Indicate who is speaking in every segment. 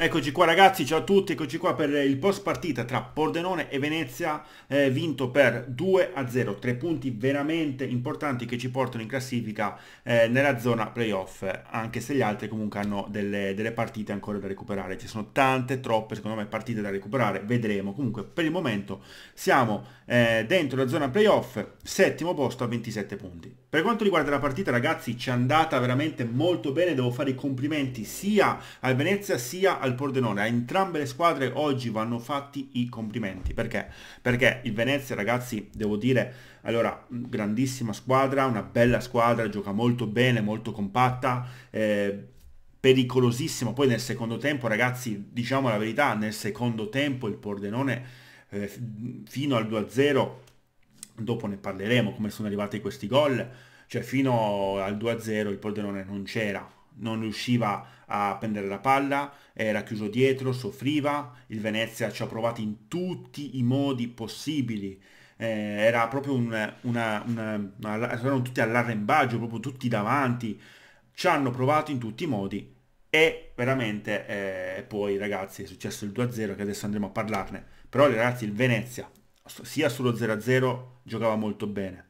Speaker 1: Eccoci qua ragazzi, ciao a tutti, eccoci qua per il post partita tra Pordenone e Venezia, eh, vinto per 2 a 0, tre punti veramente importanti che ci portano in classifica eh, nella zona playoff, anche se gli altri comunque hanno delle, delle, partite ancora da recuperare, ci sono tante, troppe secondo me partite da recuperare, vedremo, comunque per il momento siamo eh, dentro la zona playoff, settimo posto a 27 punti. Per quanto riguarda la partita ragazzi ci è andata veramente molto bene, devo fare i complimenti sia al Venezia sia al al Pordenone, a entrambe le squadre oggi vanno fatti i complimenti. Perché? Perché il Venezia, ragazzi, devo dire, allora, grandissima squadra, una bella squadra, gioca molto bene, molto compatta, eh, pericolosissimo. Poi nel secondo tempo, ragazzi, diciamo la verità, nel secondo tempo il Pordenone eh, fino al 2-0, dopo ne parleremo come sono arrivati questi gol, cioè fino al 2-0 il Pordenone non c'era, non riusciva a prendere la palla, era chiuso dietro, soffriva, il Venezia ci ha provato in tutti i modi possibili, eh, era proprio un, una, una, una, erano tutti all'arrembaggio, proprio tutti davanti, ci hanno provato in tutti i modi e veramente eh, poi ragazzi è successo il 2-0 che adesso andremo a parlarne, però ragazzi il Venezia sia sullo 0-0 giocava molto bene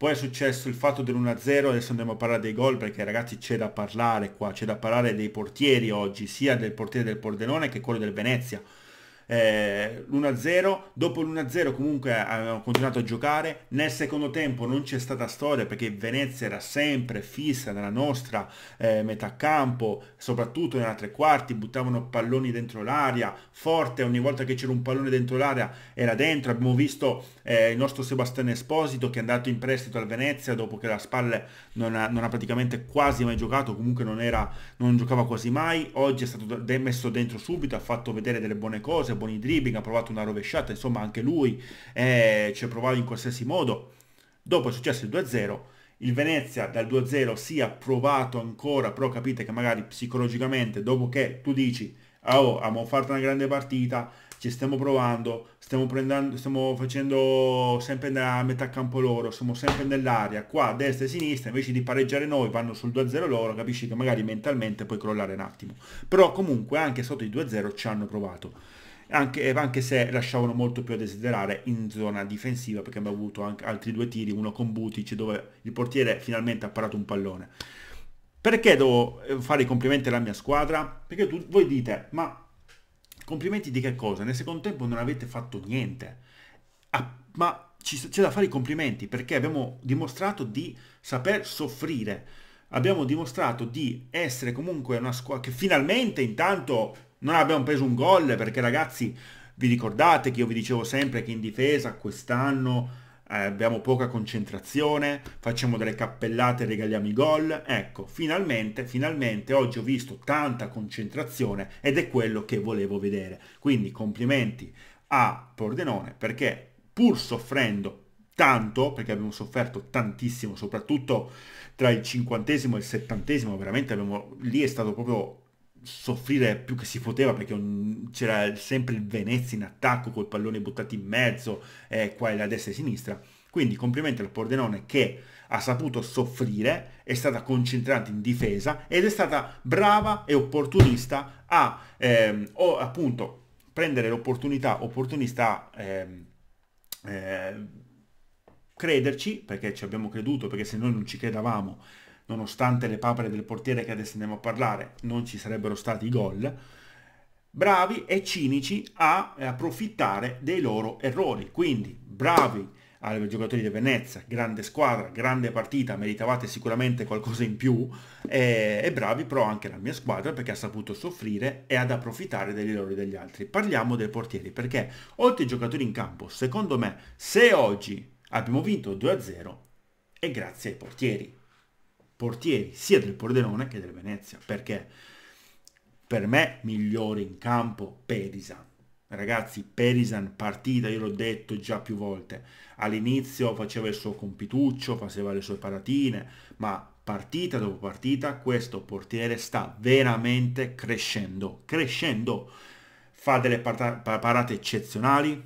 Speaker 1: poi è successo il fatto dell'1-0, adesso andiamo a parlare dei gol perché ragazzi c'è da parlare qua, c'è da parlare dei portieri oggi, sia del portiere del Pordenone che quello del Venezia eh, l'1-0, dopo l'1-0 comunque hanno continuato a giocare, nel secondo tempo non c'è stata storia perché Venezia era sempre fissa nella nostra eh, metà campo, soprattutto nella tre quarti, buttavano palloni dentro l'aria, forte, ogni volta che c'era un pallone dentro l'area era dentro, abbiamo visto eh, il nostro Sebastiano Esposito che è andato in prestito al Venezia dopo che la Spalle non ha, non ha praticamente quasi mai giocato, comunque non, era, non giocava quasi mai, oggi è stato messo dentro subito, ha fatto vedere delle buone cose, buoni dribbling, ha provato una rovesciata, insomma anche lui eh, ci provato in qualsiasi modo. Dopo è successo il 2-0, il Venezia dal 2-0 si è provato ancora, però capite che magari psicologicamente dopo che tu dici ah, oh, abbiamo fatto una grande partita, ci stiamo provando, stiamo, prendendo, stiamo facendo sempre da metà campo loro, siamo sempre nell'area, qua a destra e a sinistra, invece di pareggiare noi vanno sul 2-0 loro, capisci che magari mentalmente puoi crollare un attimo. Però comunque anche sotto i 2-0 ci hanno provato anche, eh, anche se lasciavano molto più a desiderare in zona difensiva perché abbiamo avuto anche altri due tiri, uno con Butic dove il portiere finalmente ha parato un pallone. Perché devo eh, fare i complimenti alla mia squadra? Perché tu, voi dite, ma complimenti di che cosa? Nel secondo tempo non avete fatto niente. Ah, ma c'è da fare i complimenti perché abbiamo dimostrato di saper soffrire. Abbiamo dimostrato di essere comunque una squadra che finalmente intanto non abbiamo preso un gol perché ragazzi vi ricordate che io vi dicevo sempre che in difesa quest'anno eh, abbiamo poca concentrazione, facciamo delle cappellate e regaliamo i gol. Ecco, finalmente, finalmente oggi ho visto tanta concentrazione ed è quello che volevo vedere. Quindi complimenti a Pordenone perché pur soffrendo tanto, perché abbiamo sofferto tantissimo, soprattutto tra il cinquantesimo e il settantesimo, veramente abbiamo, lì è stato proprio soffrire più che si poteva perché c'era sempre il Venezia in attacco col pallone buttato in mezzo eh, qua e la destra e sinistra quindi complimenti al Pordenone che ha saputo soffrire, è stata concentrata in difesa ed è stata brava e opportunista a ehm, o, appunto prendere l'opportunità, opportunista a ehm, eh, crederci, perché ci abbiamo creduto, perché se noi non ci credavamo nonostante le papere del portiere che adesso andiamo a parlare, non ci sarebbero stati gol, bravi e cinici eh, a approfittare dei loro errori. Quindi bravi ai giocatori di Venezia, grande squadra, grande partita, meritavate sicuramente qualcosa in più e, e bravi però anche la mia squadra perché ha saputo soffrire e ad approfittare degli errori degli altri. Parliamo dei portieri perché oltre ai giocatori in campo, secondo me, se oggi abbiamo vinto 2-0 è grazie ai portieri portieri sia del Pordenone che del Venezia, perché per me migliore in campo Perisan. Ragazzi, Perisan partita, io l'ho detto già più volte, all'inizio faceva il suo compituccio, faceva le sue paratine, ma partita dopo partita questo portiere sta veramente crescendo, crescendo, fa delle parate eccezionali,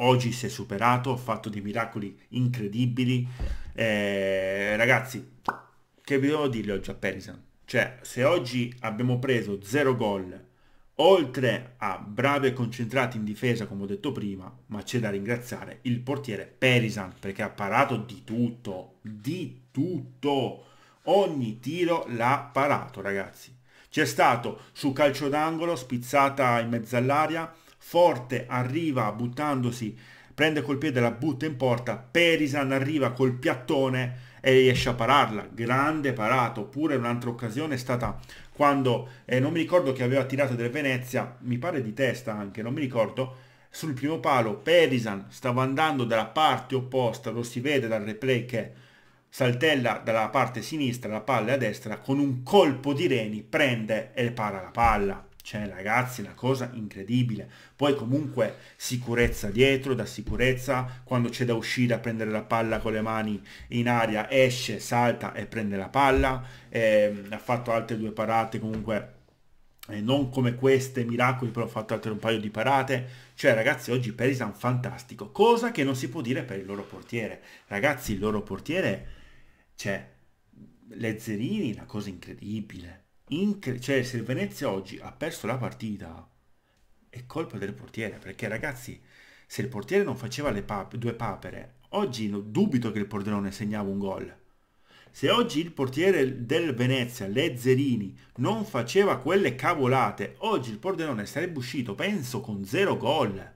Speaker 1: oggi si è superato, ha fatto dei miracoli incredibili, eh, ragazzi che devo dirgli oggi a Perisan. Cioè, se oggi abbiamo preso zero gol, oltre a bravi e concentrati in difesa, come ho detto prima, ma c'è da ringraziare il portiere Perisan, perché ha parato di tutto, di tutto. Ogni tiro l'ha parato, ragazzi. C'è stato su calcio d'angolo, spizzata in mezzo all'aria, forte arriva buttandosi, prende col piede, la butta in porta, Perisan arriva col piattone, e riesce a pararla, grande parato. oppure un'altra occasione è stata quando, eh, non mi ricordo che aveva tirato del Venezia, mi pare di testa anche, non mi ricordo, sul primo palo Perisan stava andando dalla parte opposta, lo si vede dal replay che saltella dalla parte sinistra, la palla a destra, con un colpo di reni prende e para la palla. Cioè ragazzi, una cosa incredibile. Poi comunque sicurezza dietro, da sicurezza, quando c'è da uscire a prendere la palla con le mani in aria, esce, salta e prende la palla. Eh, ha fatto altre due parate comunque eh, non come queste miracoli, però ha fatto altre un paio di parate. Cioè, ragazzi, oggi Perisan fantastico, cosa che non si può dire per il loro portiere. Ragazzi, il loro portiere, cioè, Lezzerini, una cosa incredibile. Incre- cioè se il Venezia oggi ha perso la partita è colpa del portiere perché ragazzi se il portiere non faceva le pap- due papere oggi dubito che il Pordenone segnava un gol se oggi il portiere del Venezia Lezzerini non faceva quelle cavolate oggi il Pordenone sarebbe uscito penso con zero gol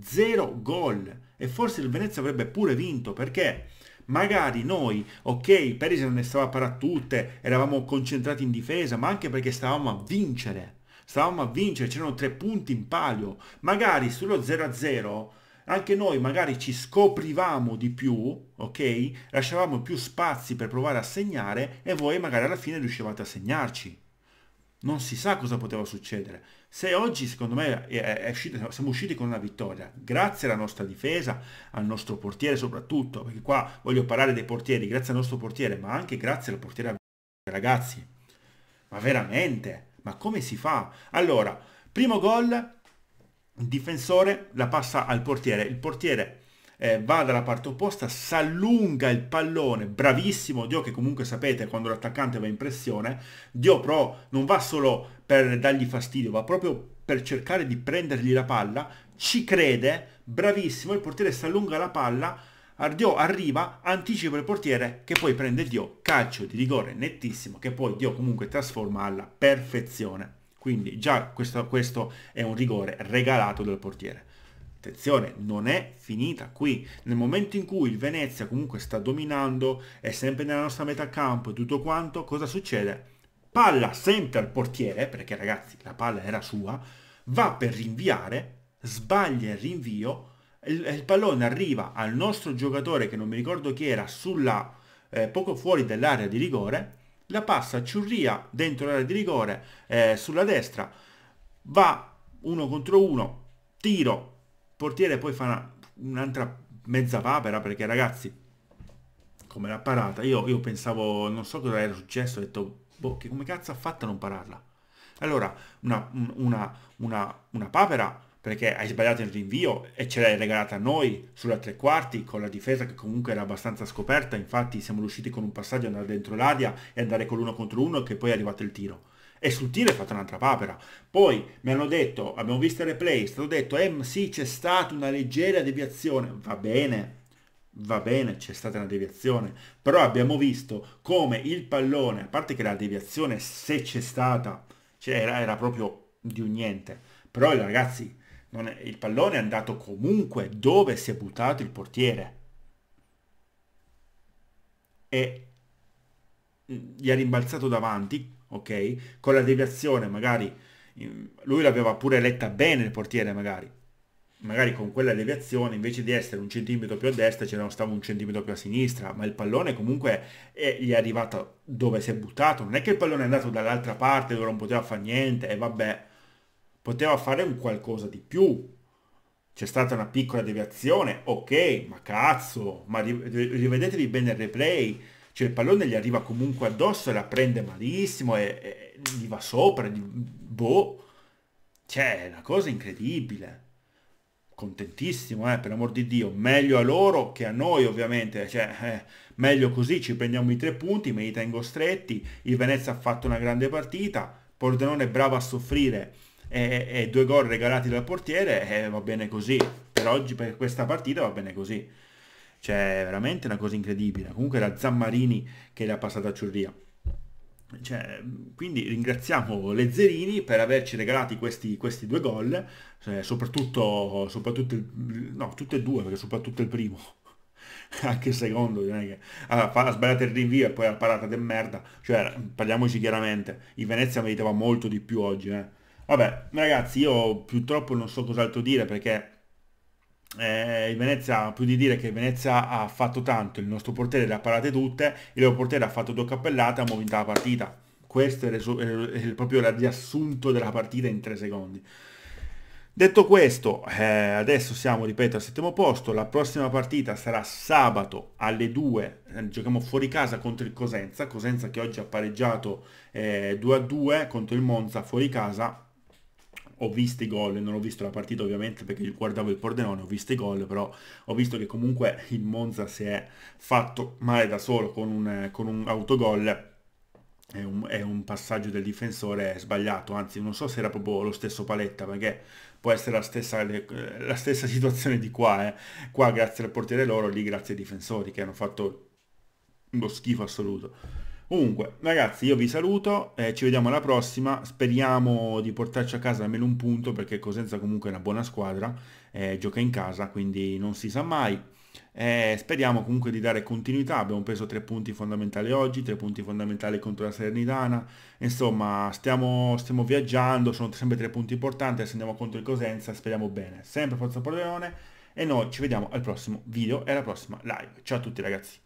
Speaker 1: zero gol e forse il Venezia avrebbe pure vinto perché magari noi, ok, Perisic non ne stava per tutte, eravamo concentrati in difesa, ma anche perché stavamo a vincere, stavamo a vincere, c'erano tre punti in palio, magari sullo 0-0 anche noi magari ci scoprivamo di più, ok? Lasciavamo più spazi per provare a segnare e voi magari alla fine riuscivate a segnarci. Non si sa cosa poteva succedere. Se oggi, secondo me, è, è uscito, siamo usciti con una vittoria, grazie alla nostra difesa, al nostro portiere soprattutto, perché qua voglio parlare dei portieri, grazie al nostro portiere, ma anche grazie al portiere ragazzi. Ma veramente? Ma come si fa? Allora, primo gol, il difensore la passa al portiere, il portiere eh, va dalla parte opposta, s'allunga il pallone, bravissimo Dio che comunque sapete quando l'attaccante va in pressione, Dio però non va solo per dargli fastidio, va proprio per cercare di prendergli la palla, ci crede, bravissimo, il portiere s'allunga la palla, Ardio arriva, anticipa il portiere che poi prende Dio, calcio di rigore nettissimo che poi Dio comunque trasforma alla perfezione. Quindi già questo, questo è un rigore regalato dal portiere attenzione, non è finita qui. Nel momento in cui il Venezia comunque sta dominando, è sempre nella nostra metà campo e tutto quanto, cosa succede? Palla sempre al portiere, perché ragazzi la palla era sua, va per rinviare, sbaglia il rinvio, il, il pallone arriva al nostro giocatore che non mi ricordo chi era, sulla, eh, poco fuori dell'area di rigore, la passa a Ciurria dentro l'area di rigore eh, sulla destra, va uno contro uno, tiro, portiere poi fa un'altra mezza papera perché ragazzi come l'ha parata io, io, pensavo non so cosa era successo ho detto boh che come cazzo ha fatto a non pararla allora una, una, una, una papera perché hai sbagliato il rinvio e ce l'hai regalata a noi sulla tre quarti con la difesa che comunque era abbastanza scoperta infatti siamo riusciti con un passaggio andare dentro l'aria e andare con l'uno contro uno e che poi è arrivato il tiro e sul tiro è fatta un'altra papera. Poi mi hanno detto, abbiamo visto il replay, è stato detto, ehm sì c'è stata una leggera deviazione, va bene, va bene, c'è stata una deviazione, però abbiamo visto come il pallone, a parte che la deviazione se c'è stata, cioè era, era, proprio di un niente, però ragazzi, è, il pallone è andato comunque dove si è buttato il portiere. E mm, gli ha rimbalzato davanti ok? Con la deviazione magari, lui l'aveva pure letta bene il portiere magari, magari con quella deviazione invece di essere un centimetro più a destra c'era ne un centimetro più a sinistra, ma il pallone comunque è, gli è arrivato dove si è buttato, non è che il pallone è andato dall'altra parte dove non poteva fare niente e vabbè, poteva fare un qualcosa di più. C'è stata una piccola deviazione, ok, ma cazzo, ma rivedetevi bene il replay, cioè il pallone gli arriva comunque addosso e la prende malissimo e, e gli va sopra, gli, boh, cioè è una cosa incredibile, contentissimo, eh, per amor di Dio, meglio a loro che a noi ovviamente, cioè, eh, meglio così, ci prendiamo i tre punti, me li tengo stretti, il Venezia ha fatto una grande partita, Pordenone è bravo a soffrire e, e due gol regalati dal portiere e eh, va bene così, per oggi, per questa partita va bene così. Cioè, veramente una cosa incredibile. Comunque era Zammarini che l'ha passata a Ciurria. Cioè, quindi ringraziamo Lezzerini per averci regalati questi, questi due gol, cioè, soprattutto, soprattutto il, no, tutti e due, perché soprattutto il primo, anche il secondo, non è che, allora, ha sbagliato il rinvio e poi ha parata del merda, cioè, parliamoci chiaramente, il Venezia meritava molto di più oggi, eh. Vabbè, ragazzi, io purtroppo non so cos'altro dire perché eh, il Venezia, più di dire che il Venezia ha fatto tanto, il nostro portiere le ha parate tutte, il loro portiere ha fatto due cappellate e abbiamo vinto la partita. Questo è, il, è il, proprio il riassunto della partita in tre secondi. Detto questo, eh, adesso siamo, ripeto, al settimo posto, la prossima partita sarà sabato alle 2, eh, giochiamo fuori casa contro il Cosenza, Cosenza che oggi ha pareggiato 2 eh, a 2 contro il Monza fuori casa, ho visto i gol, non ho visto la partita ovviamente perché guardavo il Pordenone, ho visto i gol, però ho visto che comunque il Monza si è fatto male da solo con un, con un autogol è un, è un, passaggio del difensore sbagliato, anzi non so se era proprio lo stesso Paletta, perché può essere la stessa, la stessa situazione di qua, eh. qua grazie al portiere loro, lì grazie ai difensori che hanno fatto uno schifo assoluto. Comunque, ragazzi, io vi saluto, eh, ci vediamo alla prossima, speriamo di portarci a casa almeno un punto, perché Cosenza comunque è una buona squadra, eh, gioca in casa, quindi non si sa mai. Eh, speriamo comunque di dare continuità, abbiamo preso tre punti fondamentali oggi, tre punti fondamentali contro la Serenitana, insomma stiamo, stiamo viaggiando, sono sempre tre punti importanti, se andiamo contro il Cosenza, speriamo bene. Sempre Forza Pordenone e noi ci vediamo al prossimo video e alla prossima live. Ciao a tutti ragazzi!